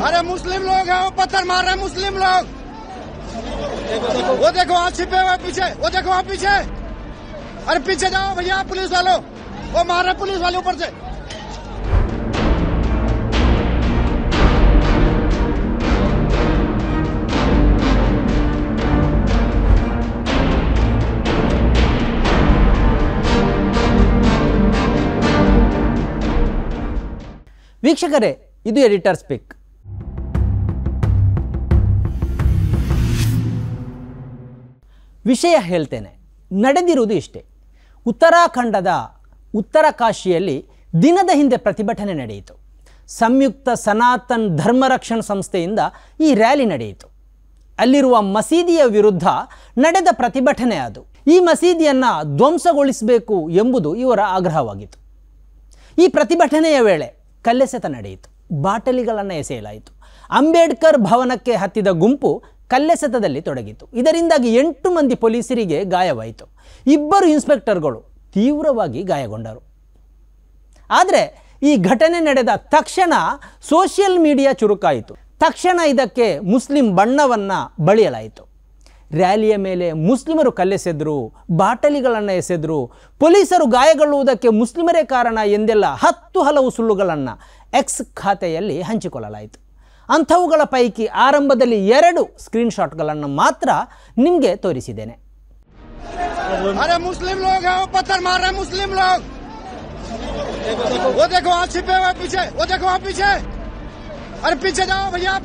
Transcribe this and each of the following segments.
अरे मुस्लिम लोग हैं वो पत्थर मार रहे हैं मुस्लिम लोग वो देखो वहाँ छिपे हुए पीछे वो देखो वहाँ पीछे अरे पीछे जाओ भैया पुलिस वालों वो मार रहे पुलिस वाले ऊपर से वीक्षकरे इदु ಎಡಿಟರ್ ಸ್ಪೀಕ್ ವಿಷಯ ಹೇಳ್ತೇನೆ ನಡೆದಿರುವುದು ಇಷ್ಟೇ ಉತ್ತರಾಖಂಡದ ಉತ್ತರ ಕಾಶಿಯಲ್ಲಿ ದಿನದ ಹಿಂದೆ ಪ್ರತಿಭಟನೆ ನಡೆಯಿತು ಸಂಯುಕ್ತ ಸನಾತನ್ ಧರ್ಮ ಸಂಸ್ಥೆಯಿಂದ ಈ ರ್ಯಾಲಿ ನಡೆಯಿತು ಅಲ್ಲಿರುವ ಮಸೀದಿಯ ವಿರುದ್ಧ ನಡೆದ ಪ್ರತಿಭಟನೆ ಅದು ಈ ಮಸೀದಿಯನ್ನು ಧ್ವಂಸಗೊಳಿಸಬೇಕು ಎಂಬುದು ಇವರ ಆಗ್ರಹವಾಗಿತ್ತು ಈ ಪ್ರತಿಭಟನೆಯ ವೇಳೆ ಕಲ್ಲೆಸೆತ ನಡೆಯಿತು ಬಾಟಲಿಗಳನ್ನು ಎಸೆಯಲಾಯಿತು ಅಂಬೇಡ್ಕರ್ ಭವನಕ್ಕೆ ಹತ್ತಿದ ಗುಂಪು ಕಲ್ಲೆಸೆತದಲ್ಲಿ ತೊಡಗಿತು ಇದರಿಂದಾಗಿ ಎಂಟು ಮಂದಿ ಪೊಲೀಸರಿಗೆ ಗಾಯವಾಯಿತು ಇಬ್ಬರು ಇನ್ಸ್ಪೆಕ್ಟರ್ಗಳು ತೀವ್ರವಾಗಿ ಗಾಯಗೊಂಡರು ಆದರೆ ಈ ಘಟನೆ ನಡೆದ ತಕ್ಷಣ ಸೋಷಿಯಲ್ ಮೀಡಿಯಾ ಚುರುಕಾಯಿತು ತಕ್ಷಣ ಇದಕ್ಕೆ ಮುಸ್ಲಿಂ ಬಣ್ಣವನ್ನು ಬಳಿಯಲಾಯಿತು ರ್ಯಾಲಿಯ ಮೇಲೆ ಮುಸ್ಲಿಮರು ಕಲ್ಲೆಸೆದರು ಬಾಟಲಿಗಳನ್ನು ಎಸೆದರು ಪೊಲೀಸರು ಗಾಯಗೊಳ್ಳುವುದಕ್ಕೆ ಮುಸ್ಲಿಮರೇ ಕಾರಣ ಎಂದೆಲ್ಲ ಹತ್ತು ಹಲವು ಸುಳ್ಳುಗಳನ್ನು ಎಕ್ಸ್ ಖಾತೆಯಲ್ಲಿ ಹಂಚಿಕೊಳ್ಳಲಾಯಿತು ಅಂಥವುಗಳ ಪೈಕಿ ಆರಂಭದಲ್ಲಿ ಎರಡು ಸ್ಕ್ರೀನ್ಶಾಟ್ಗಳನ್ನು ಮಾತ್ರ ನಿಮಗೆ ತೋರಿಸಿದ್ದೇನೆ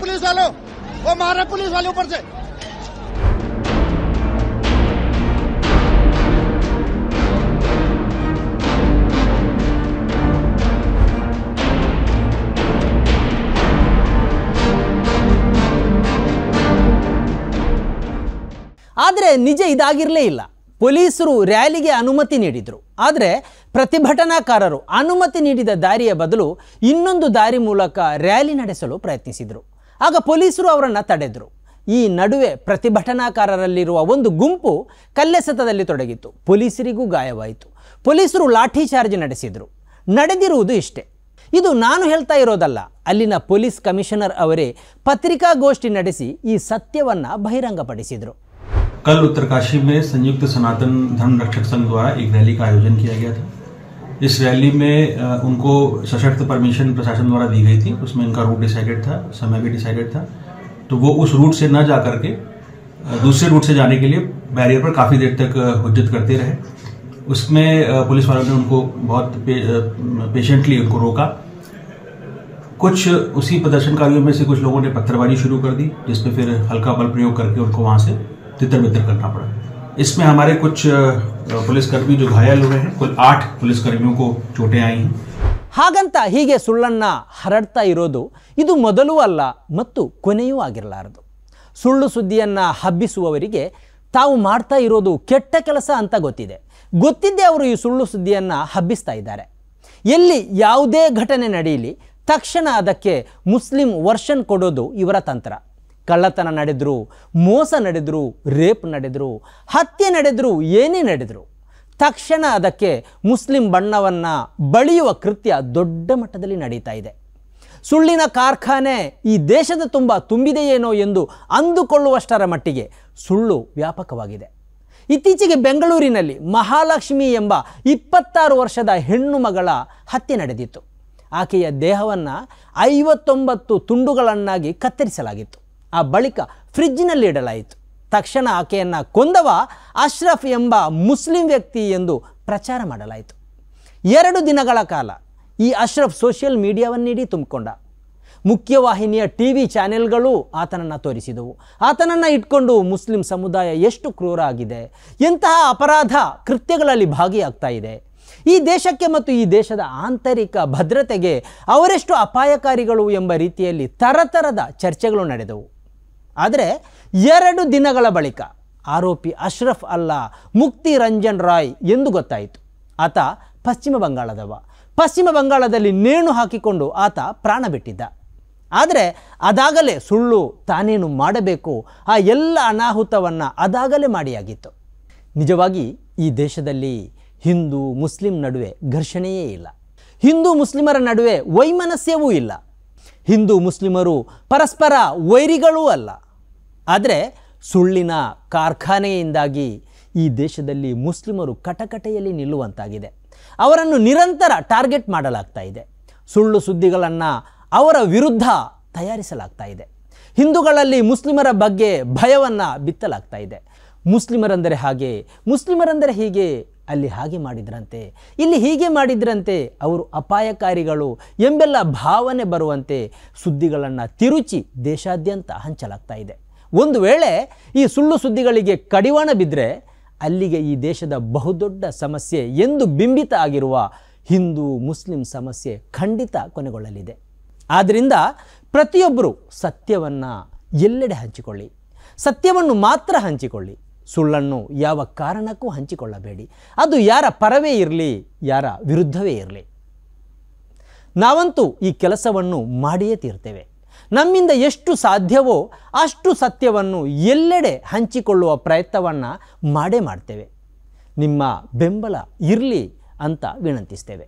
ಪೊಲೀಸ್ ಆದರೆ ನಿಜ ಇದಾಗಿರಲೇ ಇಲ್ಲ ಪೊಲೀಸರು ರ್ಯಾಲಿಗೆ ಅನುಮತಿ ನೀಡಿದರು ಆದರೆ ಪ್ರತಿಭಟನಾಕಾರರು ಅನುಮತಿ ನೀಡಿದ ದಾರಿಯ ಬದಲು ಇನ್ನೊಂದು ದಾರಿ ಮೂಲಕ ರ್ಯಾಲಿ ನಡೆಸಲು ಪ್ರಯತ್ನಿಸಿದರು ಆಗ ಪೊಲೀಸರು ಅವರನ್ನು ತಡೆದರು ಈ ನಡುವೆ ಪ್ರತಿಭಟನಾಕಾರರಲ್ಲಿರುವ ಒಂದು ಗುಂಪು ಕಲ್ಲೆಸೆತದಲ್ಲಿ ತೊಡಗಿತ್ತು ಪೊಲೀಸರಿಗೂ ಗಾಯವಾಯಿತು ಪೊಲೀಸರು ಲಾಠಿ ಚಾರ್ಜ್ ನಡೆಸಿದರು ನಡೆದಿರುವುದು ಇಷ್ಟೇ ಇದು ನಾನು ಹೇಳ್ತಾ ಇರೋದಲ್ಲ ಅಲ್ಲಿನ ಪೊಲೀಸ್ ಕಮಿಷನರ್ ಅವರೇ ಪತ್ರಿಕಾಗೋಷ್ಠಿ ನಡೆಸಿ ಈ ಸತ್ಯವನ್ನು ಬಹಿರಂಗಪಡಿಸಿದರು कल उत्तरकाशी में संयुक्त सनातन धर्म रक्षक संघ द्वारा एक रैली का आयोजन किया गया था इस रैली में उनको सशक्त परमिशन प्रशासन द्वारा दी गई थी उसमें इनका रूट डिसाइडेड था समय भी डिसाइडेड था तो वो उस रूट से ना जा करके दूसरे रूट से जाने के लिए बैरियर पर काफ़ी देर तक हजत करते रहे उसमें पुलिस वालों ने उनको बहुत पे, पेशेंटली उनको रोका कुछ उसी प्रदर्शनकारियों में से कुछ लोगों ने पत्थरबाजी शुरू कर दी जिसपे फिर हल्का बल प्रयोग करके उनको वहाँ से तितर बितर करना पड़ा इसमें हमारे कुछ पुलिसकर्मी जो घायल हुए हैं कुल आठ पुलिसकर्मियों को चोटें आई हैं ಹಾಗಂತ ಹೀಗೆ ಸುಳ್ಳನ್ನ ಹರಡ್ತಾ ಇರೋದು ಇದು ಮೊದಲೂ ಅಲ್ಲ ಮತ್ತು ಕೊನೆಯೂ ಆಗಿರಲಾರದು ಸುಳ್ಳು ಸುದ್ದಿಯನ್ನು ಹಬ್ಬಿಸುವವರಿಗೆ ತಾವು ಮಾಡ್ತಾ ಇರೋದು ಕೆಟ್ಟ ಕೆಲಸ ಅಂತ ಗೊತ್ತಿದೆ ಗೊತ್ತಿದ್ದೇ ಅವರು ಈ ಸುಳ್ಳು ಸುದ್ದಿಯನ್ನು ಹಬ್ಬಿಸ್ತಾ ಇದ್ದಾರೆ ಎಲ್ಲಿ ಯಾವುದೇ ಘಟನೆ ನಡೆಯಲಿ ತಕ್ಷಣ ಅದಕ್ಕೆ ಮುಸ್ಲಿಂ ವರ್ಷನ್ ಕೊಡೋದು ಇವರ ತಂತ್ರ ಕಳ್ಳತನ ನಡೆದರು ಮೋಸ ನಡೆದರು ರೇಪ್ ನಡೆದರು ಹತ್ಯೆ ನಡೆದರು ಏನೇ ನಡೆದರು ತಕ್ಷಣ ಅದಕ್ಕೆ ಮುಸ್ಲಿಂ ಬಣ್ಣವನ್ನು ಬಳಿಯುವ ಕೃತ್ಯ ದೊಡ್ಡ ಮಟ್ಟದಲ್ಲಿ ನಡೀತಾ ಇದೆ ಸುಳ್ಳಿನ ಕಾರ್ಖಾನೆ ಈ ದೇಶದ ತುಂಬ ತುಂಬಿದೆಯೇನೋ ಎಂದು ಅಂದುಕೊಳ್ಳುವಷ್ಟರ ಮಟ್ಟಿಗೆ ಸುಳ್ಳು ವ್ಯಾಪಕವಾಗಿದೆ ಇತ್ತೀಚೆಗೆ ಬೆಂಗಳೂರಿನಲ್ಲಿ ಮಹಾಲಕ್ಷ್ಮಿ ಎಂಬ ಇಪ್ಪತ್ತಾರು ವರ್ಷದ ಹೆಣ್ಣು ಮಗಳ ಹತ್ಯೆ ನಡೆದಿತ್ತು ಆಕೆಯ ದೇಹವನ್ನು ಐವತ್ತೊಂಬತ್ತು ತುಂಡುಗಳನ್ನಾಗಿ ಕತ್ತರಿಸಲಾಗಿತ್ತು ಆ ಬಳಿಕ ಫ್ರಿಜ್ನಲ್ಲಿ ಇಡಲಾಯಿತು ತಕ್ಷಣ ಆಕೆಯನ್ನು ಕೊಂದವ ಅಶ್ರಫ್ ಎಂಬ ಮುಸ್ಲಿಂ ವ್ಯಕ್ತಿ ಎಂದು ಪ್ರಚಾರ ಮಾಡಲಾಯಿತು ಎರಡು ದಿನಗಳ ಕಾಲ ಈ ಅಶ್ರಫ್ ಸೋಷಿಯಲ್ ಮೀಡಿಯಾವನ್ನೀಡಿ ತುಂಬಿಕೊಂಡ ಮುಖ್ಯವಾಹಿನಿಯ ಟಿ ವಿ ಚಾನೆಲ್ಗಳು ಆತನನ್ನು ತೋರಿಸಿದವು ಆತನನ್ನು ಇಟ್ಕೊಂಡು ಮುಸ್ಲಿಂ ಸಮುದಾಯ ಎಷ್ಟು ಕ್ರೂರ ಆಗಿದೆ ಎಂತಹ ಅಪರಾಧ ಕೃತ್ಯಗಳಲ್ಲಿ ಭಾಗಿಯಾಗ್ತಾ ಇದೆ ಈ ದೇಶಕ್ಕೆ ಮತ್ತು ಈ ದೇಶದ ಆಂತರಿಕ ಭದ್ರತೆಗೆ ಅವರೆಷ್ಟು ಅಪಾಯಕಾರಿಗಳು ಎಂಬ ರೀತಿಯಲ್ಲಿ ತರತರದ ಚರ್ಚೆಗಳು ನಡೆದವು ಆದರೆ ಎರಡು ದಿನಗಳ ಬಳಿಕ ಆರೋಪಿ ಅಶ್ರಫ್ ಅಲ್ಲ ಮುಕ್ತಿ ರಂಜನ್ ರಾಯ್ ಎಂದು ಗೊತ್ತಾಯಿತು ಆತ ಪಶ್ಚಿಮ ಬಂಗಾಳದವ ಪಶ್ಚಿಮ ಬಂಗಾಳದಲ್ಲಿ ನೇಣು ಹಾಕಿಕೊಂಡು ಆತ ಪ್ರಾಣ ಬಿಟ್ಟಿದ್ದ ಆದರೆ ಅದಾಗಲೇ ಸುಳ್ಳು ತಾನೇನು ಮಾಡಬೇಕು ಆ ಎಲ್ಲ ಅನಾಹುತವನ್ನು ಅದಾಗಲೇ ಮಾಡಿಯಾಗಿತ್ತು ನಿಜವಾಗಿ ಈ ದೇಶದಲ್ಲಿ ಹಿಂದೂ ಮುಸ್ಲಿಂ ನಡುವೆ ಘರ್ಷಣೆಯೇ ಇಲ್ಲ ಹಿಂದೂ ಮುಸ್ಲಿಮರ ನಡುವೆ ವೈಮನಸ್ಯವೂ ಇಲ್ಲ ಹಿಂದೂ ಮುಸ್ಲಿಮರು ಪರಸ್ಪರ ವೈರಿಗಳೂ ಅಲ್ಲ ಆದರೆ ಸುಳ್ಳಿನ ಕಾರ್ಖಾನೆಯಿಂದಾಗಿ ಈ ದೇಶದಲ್ಲಿ ಮುಸ್ಲಿಮರು ಕಟಕಟೆಯಲ್ಲಿ ನಿಲ್ಲುವಂತಾಗಿದೆ ಅವರನ್ನು ನಿರಂತರ ಟಾರ್ಗೆಟ್ ಮಾಡಲಾಗ್ತಾ ಇದೆ ಸುಳ್ಳು ಸುದ್ದಿಗಳನ್ನು ಅವರ ವಿರುದ್ಧ ತಯಾರಿಸಲಾಗ್ತಾ ಇದೆ ಹಿಂದೂಗಳಲ್ಲಿ ಮುಸ್ಲಿಮರ ಬಗ್ಗೆ ಭಯವನ್ನು ಬಿತ್ತಲಾಗ್ತಾ ಇದೆ ಮುಸ್ಲಿಮರೆಂದರೆ ಹಾಗೆ ಮುಸ್ಲಿಮರೆಂದರೆ ಹೀಗೆ ಅಲ್ಲಿ ಹಾಗೆ ಮಾಡಿದ್ರಂತೆ ಇಲ್ಲಿ ಹೀಗೆ ಮಾಡಿದ್ರಂತೆ ಅವರು ಅಪಾಯಕಾರಿಗಳು ಎಂಬೆಲ್ಲ ಭಾವನೆ ಬರುವಂತೆ ಸುದ್ದಿಗಳನ್ನು ತಿರುಚಿ ದೇಶಾದ್ಯಂತ ಹಂಚಲಾಗ್ತಾ ಇದೆ ಒಂದು ವೇಳೆ ಈ ಸುಳ್ಳು ಸುದ್ದಿಗಳಿಗೆ ಕಡಿವಾಣ ಬಿದ್ದರೆ ಅಲ್ಲಿಗೆ ಈ ದೇಶದ ಬಹುದೊಡ್ಡ ಸಮಸ್ಯೆ ಎಂದು ಬಿಂಬಿತ ಆಗಿರುವ ಹಿಂದೂ ಮುಸ್ಲಿಂ ಸಮಸ್ಯೆ ಖಂಡಿತ ಕೊನೆಗೊಳ್ಳಲಿದೆ ಆದ್ದರಿಂದ ಪ್ರತಿಯೊಬ್ಬರೂ ಸತ್ಯವನ್ನು ಎಲ್ಲೆಡೆ ಹಂಚಿಕೊಳ್ಳಿ ಸತ್ಯವನ್ನು ಮಾತ್ರ ಹಂಚಿಕೊಳ್ಳಿ ಸುಳ್ಳನ್ನು ಯಾವ ಕಾರಣಕ್ಕೂ ಹಂಚಿಕೊಳ್ಳಬೇಡಿ ಅದು ಯಾರ ಪರವೇ ಇರಲಿ ಯಾರ ವಿರುದ್ಧವೇ ಇರಲಿ ನಾವಂತೂ ಈ ಕೆಲಸವನ್ನು ಮಾಡಿಯೇ ತೀರ್ತೇವೆ ನಮ್ಮಿಂದ ಎಷ್ಟು ಸಾಧ್ಯವೋ ಅಷ್ಟು ಸತ್ಯವನ್ನು ಎಲ್ಲೆಡೆ ಹಂಚಿಕೊಳ್ಳುವ ಪ್ರಯತ್ನವನ್ನು ಮಾಡೇ ಮಾಡ್ತೇವೆ ನಿಮ್ಮ ಬೆಂಬಲ ಇರಲಿ ಅಂತ ವಿನಂತಿಸ್ತೇವೆ